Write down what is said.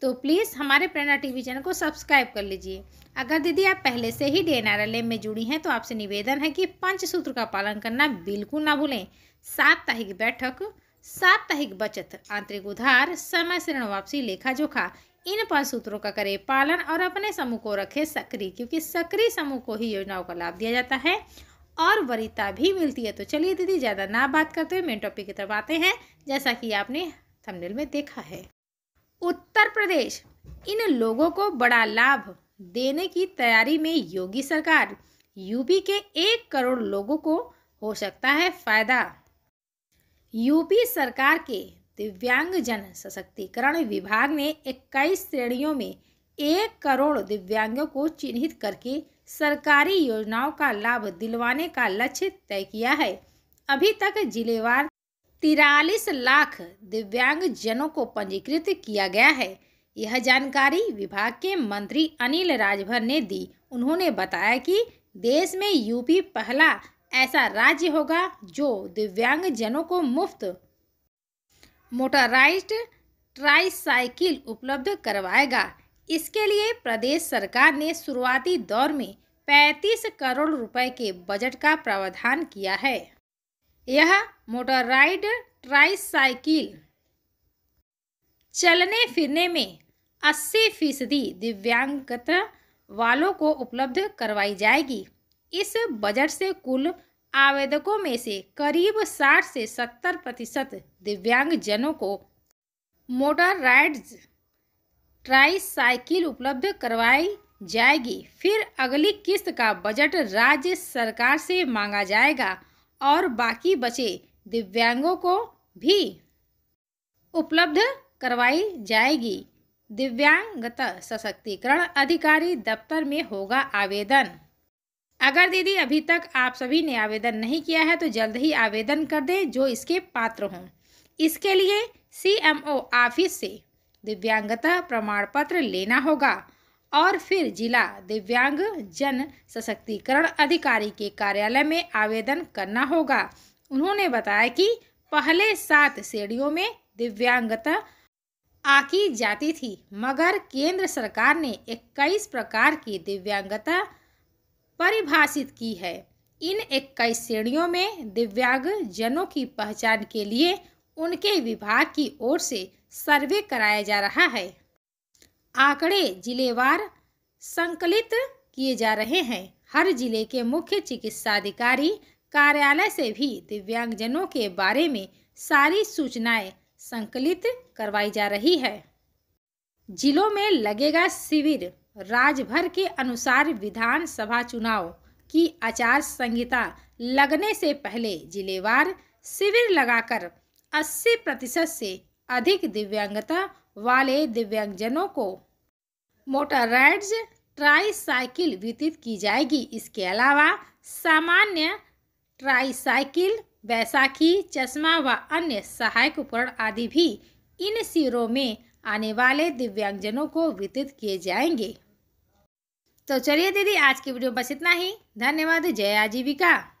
तो प्लीज़ हमारे Prerna TV channel को सब्सक्राइब कर लीजिए अगर दीदी आप पहले से ही डी एन में जुड़ी हैं तो आपसे निवेदन है कि पंच सूत्र का पालन करना बिल्कुल ना भूलें साप्ताहिक बैठक साप्ताहिक बचत आंतरिक उधार समय से ऋण वापसी लेखा जोखा इन पांच सूत्रों का करें पालन और अपने समूह को रखें सक्रिय क्योंकि सक्रिय समूह को ही योजनाओं का लाभ दिया जाता है और वरीता भी मिलती है तो चलिए दीदी ज़्यादा ना बात करते हुए मेन टॉपिक की तरफ आते हैं जैसा कि आपने थंबनेल में देखा है उत्तर प्रदेश इन लोगों को बड़ा लाभ देने की तैयारी में योगी सरकार यूपी के एक करोड़ लोगों को हो सकता है फायदा यूपी सरकार के दिव्यांग जन सशक्तिकरण विभाग ने 21 श्रेणियों में एक करोड़ दिव्यांगों को चिन्हित करके सरकारी योजनाओं का लाभ दिलवाने का लक्ष्य तय किया है अभी तक जिलेवार तिरालीस लाख दिव्यांगजनों को पंजीकृत किया गया है यह जानकारी विभाग के मंत्री अनिल राजभर ने दी उन्होंने बताया कि देश में यूपी पहला ऐसा राज्य होगा जो दिव्यांगजनों को मुफ्त मोटराइज्ड ट्राईसाइकिल उपलब्ध करवाएगा इसके लिए प्रदेश सरकार ने शुरुआती दौर में 35 करोड़ रुपए के बजट का प्रावधान किया है यह मोटराइड ट्राईसाइकिल चलने फिरने में 80 फीसदी दिव्यांगता वालों को उपलब्ध करवाई जाएगी इस बजट से कुल आवेदकों में से करीब 60 से 70 प्रतिशत दिव्यांगजनों को मोटर राइड्स ट्राईसाइकिल उपलब्ध करवाई जाएगी फिर अगली किस्त का बजट राज्य सरकार से मांगा जाएगा और बाकी बचे दिव्यांगों को भी उपलब्ध करवाई जाएगी दिव्यांगता सशक्तिकरण अधिकारी दफ्तर में होगा आवेदन अगर दीदी अभी तक आप सभी ने आवेदन नहीं किया है तो जल्द ही आवेदन कर दें जो इसके पात्र हों इसके लिए सीएमओ ऑफिस से दिव्यांगता प्रमाण पत्र लेना होगा और फिर जिला दिव्यांग जन सशक्तिकरण अधिकारी के कार्यालय में आवेदन करना होगा उन्होंने बताया कि पहले सात श्रेणियों में दिव्यांगता आकी जाती थी मगर केंद्र सरकार ने 21 प्रकार की दिव्यांगता परिभाषित की है इन 21 श्रेणियों में दिव्यांग जनों की पहचान के लिए उनके विभाग की ओर से सर्वे कराया जा रहा है आंकड़े जिलेवार संकलित किए जा रहे हैं हर जिले के मुख्य चिकित्सा अधिकारी कार्यालय से भी दिव्यांगजनों के बारे में सारी सूचनाएं संकलित करवाई जा रही है जिलों में लगेगा शिविर राज्य भर के अनुसार विधानसभा चुनाव की आचार संहिता लगने से पहले जिलेवार शिविर लगाकर 80 प्रतिशत से अधिक दिव्यांगता वाले दिव्यांगजनों को मोटर राइड्स ट्राई साइकिल वितरित की जाएगी इसके अलावा सामान्य ट्राई साइकिल बैसाखी चश्मा व अन्य सहायक उपकरण आदि भी इन शिविरों में आने वाले दिव्यांगजनों को वितरित किए जाएंगे तो चलिए दीदी आज की वीडियो बस इतना ही धन्यवाद जय आजीविका